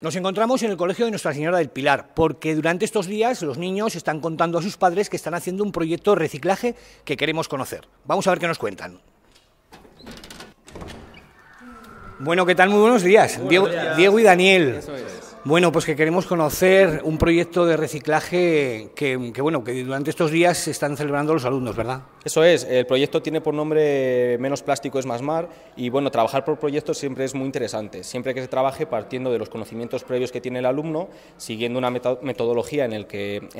Nos encontramos en el colegio de Nuestra Señora del Pilar, porque durante estos días los niños están contando a sus padres que están haciendo un proyecto de reciclaje que queremos conocer. Vamos a ver qué nos cuentan. Bueno, ¿qué tal? Muy buenos días, días. Diego, y Daniel. Bueno, pues que queremos conocer un proyecto de reciclaje que, bueno, que durante estos días se están celebrando los alumnos, ¿verdad? Eso es, el proyecto tiene por nombre Menos plástico es más mar y bueno, trabajar por proyectos siempre es muy interesante, siempre que se trabaje partiendo de los conocimientos previos que tiene el alumno, siguiendo una metodología en,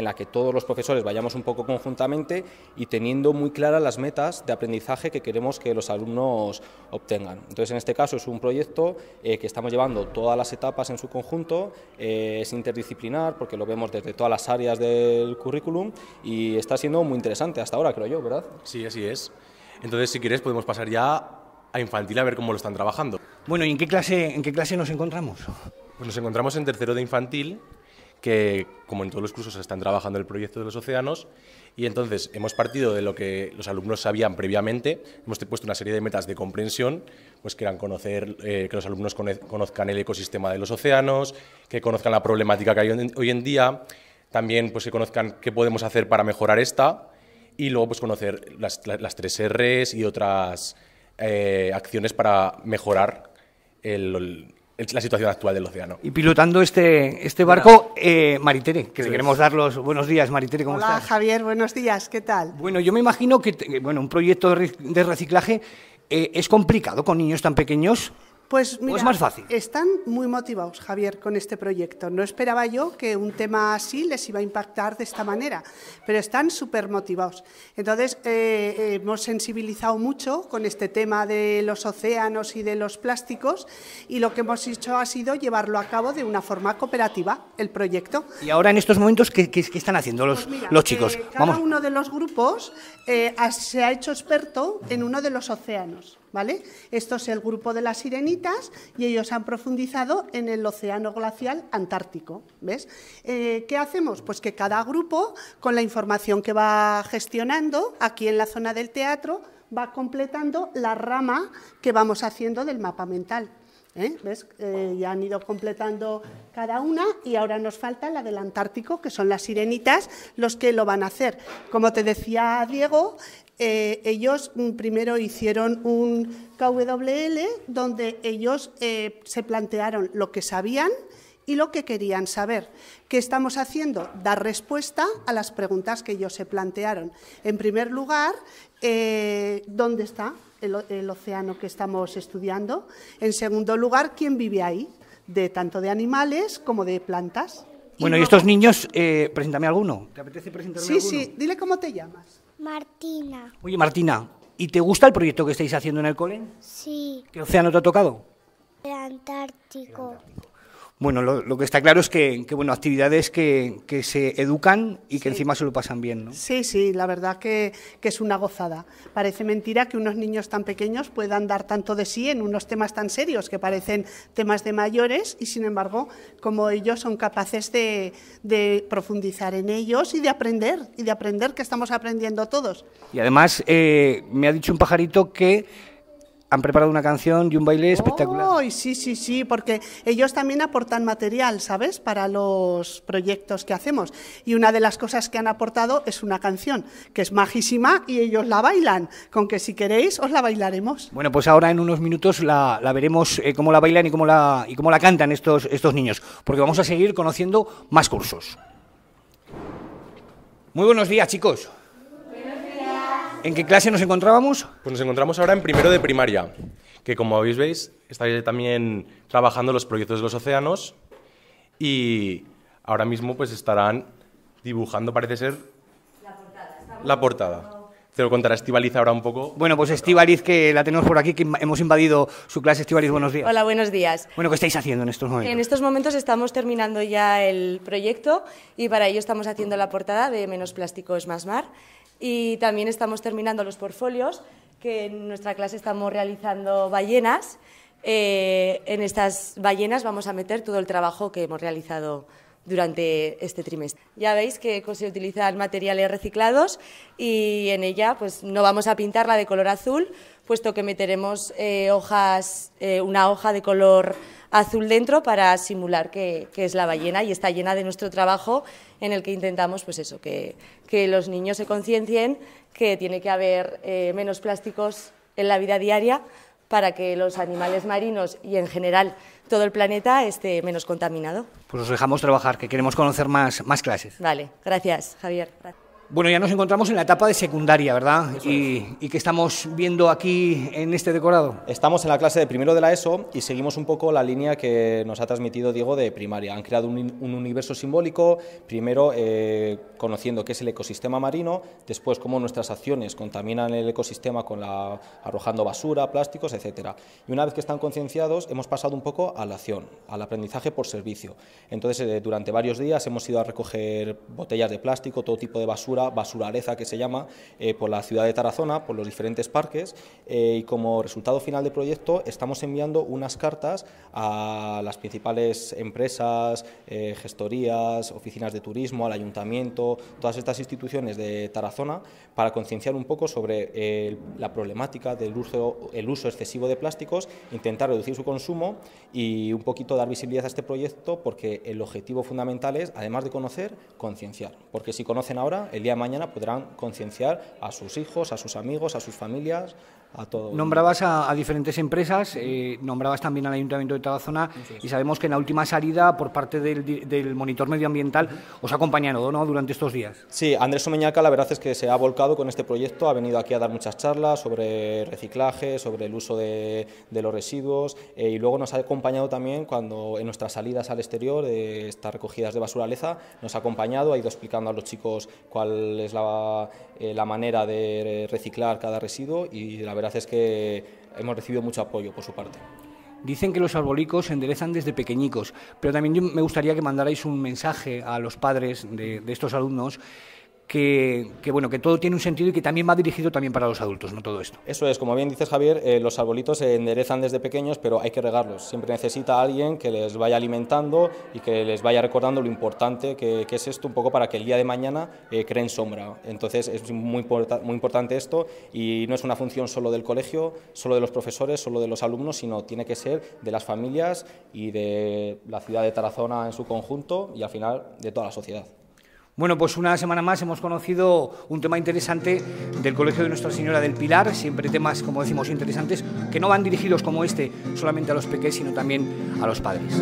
la que todos los profesores vayamos un poco conjuntamente y teniendo muy claras las metas de aprendizaje que queremos que los alumnos obtengan. Entonces, en este caso es un proyecto eh, que estamos llevando todas las etapas en su conjunto eh, es interdisciplinar porque lo vemos desde todas las áreas del currículum y está siendo muy interesante hasta ahora, creo yo, ¿verdad? Sí, así es. Entonces, si quieres, podemos pasar ya a infantil a ver cómo lo están trabajando. Bueno, ¿y en qué clase, en qué clase nos encontramos? Pues nos encontramos en tercero de infantil que, como en todos los cursos, están trabajando el proyecto de los océanos y entonces hemos partido de lo que los alumnos sabían previamente, hemos puesto una serie de metas de comprensión, pues que conocer, eh, que los alumnos conozcan el ecosistema de los océanos, que conozcan la problemática que hay hoy en día, también pues que conozcan qué podemos hacer para mejorar esta y luego pues conocer las, tres R's y otras eh, acciones para mejorar el, la situación actual del océano. Y pilotando este, este barco, eh, Maritere, que le queremos dar los buenos días. Maritere, Hola, Javier, buenos días, ¿qué tal? Bueno, yo me imagino que, bueno, un proyecto de reciclaje eh, es complicado con niños tan pequeños. Pues mira, están muy motivados, Javier, con este proyecto. No esperaba yo que un tema así les iba a impactar de esta manera, pero están súper motivados. Entonces, eh, eh, hemos sensibilizado mucho con este tema de los océanos y de los plásticos y lo que hemos hecho ha sido llevarlo a cabo de una forma cooperativa, el proyecto. ¿Y ahora en estos momentos qué, están haciendo los, pues los chicos? Eh, cada uno de los grupos se ha hecho experto en uno de los océanos. Esto es el grupo de las sirenitas y ellos han profundizado en el océano glacial antártico, ¿ves? Eh, ¿Qué hacemos? Pues que cada grupo, con la información que va gestionando aquí en la zona del teatro, va completando la rama que vamos haciendo del mapa mental. ¿eh? ¿Ves? Eh, ya han ido completando cada una y ahora nos falta la del Antártico, que son las sirenitas los que lo van a hacer. Como te decía Diego, eh, ellos mm, primero hicieron un KWL donde ellos eh, se plantearon lo que sabían y lo que querían saber. ¿Qué estamos haciendo? Dar respuesta a las preguntas que ellos se plantearon. En primer lugar, eh, ¿dónde está el, el océano que estamos estudiando? En segundo lugar, ¿quién vive ahí? De tanto de animales como de plantas. Bueno, y, estos niños, eh, preséntame alguno. ¿Te apetece presentarme alguno? Sí, sí, dile cómo te llamas. Martina. Oye, Martina, ¿y te gusta el proyecto que estáis haciendo en el cole? Sí. ¿Qué océano te ha tocado? El Antártico. Bueno, lo, que está claro es que, bueno, actividades que, que, se educan y que encima se lo pasan bien, ¿no? Sí, sí, la verdad que, es una gozada. Parece mentira que unos niños tan pequeños puedan dar tanto de sí en unos temas tan serios que parecen temas de mayores y, sin embargo, como ellos son capaces de, profundizar en ellos y de aprender, y de aprender que estamos aprendiendo todos. Y además, eh, me ha dicho un pajarito que han preparado una canción y un baile espectacular. Oh, sí, sí, sí, porque ellos también aportan material, ¿sabes? Para los proyectos que hacemos. Y una de las cosas que han aportado es una canción, que es majísima y ellos la bailan. Con que si queréis os la bailaremos. Bueno, pues ahora en unos minutos la, veremos eh, cómo la bailan y cómo la, y cómo la cantan estos, estos niños, porque vamos a seguir conociendo más cursos. Muy buenos días, chicos. ¿En qué clase nos encontrábamos? Pues nos encontramos ahora en primero de primaria, que como habéis veis, está también trabajando los proyectos de los océanos y ahora mismo pues estarán dibujando, parece ser, la portada. La Te lo contará Estibaliz ahora un poco. Bueno, pues Estibaliz, que la tenemos por aquí, que hemos invadido su clase. Estibaliz, buenos días. Hola, buenos días. Bueno, ¿qué estáis haciendo en estos momentos? En estos momentos estamos terminando ya el proyecto y para ello estamos haciendo la portada de Menos Plásticos Más Mar. Y también estamos terminando los portfolios, que en nuestra clase estamos realizando ballenas. Eh, en estas ballenas vamos a meter todo el trabajo que hemos realizado durante este trimestre. Ya veis que se utilizan materiales reciclados y en ella pues no vamos a pintarla de color azul, puesto que meteremos eh, hojas, eh, una hoja de color azul dentro para simular que, es la ballena y está llena de nuestro trabajo en el que intentamos pues eso, que, los niños se conciencien que tiene que haber eh, menos plásticos en la vida diaria para que los animales marinos y en general todo el planeta esté menos contaminado. Pues os dejamos trabajar, que queremos conocer más, clases. Vale, gracias Javier. Bueno, ya nos encontramos en la etapa de secundaria, ¿verdad? Y, que estamos viendo aquí en este decorado. Estamos en la clase de primero de la ESO y seguimos un poco la línea que nos ha transmitido Diego de primaria. Han creado un, universo simbólico, primero eh, conociendo qué es el ecosistema marino, después cómo nuestras acciones contaminan el ecosistema con la, arrojando basura, plásticos, etc. Y una vez que están concienciados, hemos pasado un poco a la acción, al aprendizaje por servicio. Entonces, eh, durante varios días hemos ido a recoger botellas de plástico, todo tipo de basura basura, que se llama, eh, por la ciudad de Tarazona, por los diferentes parques, eh, y como resultado final del proyecto estamos enviando unas cartas a las principales empresas, eh, gestorías, oficinas de turismo, al ayuntamiento, todas estas instituciones de Tarazona, para concienciar un poco sobre la problemática del uso, el uso excesivo de plásticos, intentar reducir su consumo y un poquito dar visibilidad a este proyecto, porque el objetivo fundamental es, además de conocer, concienciar, porque si conocen ahora, el día mañana podrán concienciar a sus hijos, a sus amigos, a sus familias, a todos. Nombrabas a, diferentes empresas, eh, nombrabas también al Ayuntamiento de la zona y sabemos que en la última salida por parte del, monitor medioambiental os ha acompañado ¿no? durante estos días. Sí, Andrés Omeñaca la verdad es que se ha volcado con este proyecto, ha venido aquí a dar muchas charlas sobre reciclaje, sobre el uso de, los residuos eh, y luego nos ha acompañado también cuando en nuestras salidas al exterior, de eh, estas recogidas de basuraleza, nos ha acompañado, ha ido explicando a los chicos cuál es la, eh, la manera de reciclar cada residuo y la verdad es que hemos recibido mucho apoyo por su parte. Dicen que los arbolicos se enderezan desde pequeñicos, pero también me gustaría que mandarais un mensaje a los padres de, de estos alumnos que, bueno, que todo tiene un sentido y que también va dirigido también para los adultos, no todo esto. Eso es, como bien dices Javier, eh, los arbolitos se enderezan desde pequeños, pero hay que regarlos. Siempre necesita alguien que les vaya alimentando y que les vaya recordando lo importante que, es esto, un poco para que el día de mañana eh, creen sombra. Entonces es muy, muy importante esto y no es una función solo del colegio, solo de los profesores, solo de los alumnos, sino tiene que ser de las familias y de la ciudad de Tarazona en su conjunto y al final de toda la sociedad. Bueno, pues una semana más hemos conocido un tema interesante del Colegio de Nuestra Señora del Pilar, siempre temas, como decimos, interesantes, que no van dirigidos como este solamente a los pequeños, sino también a los padres.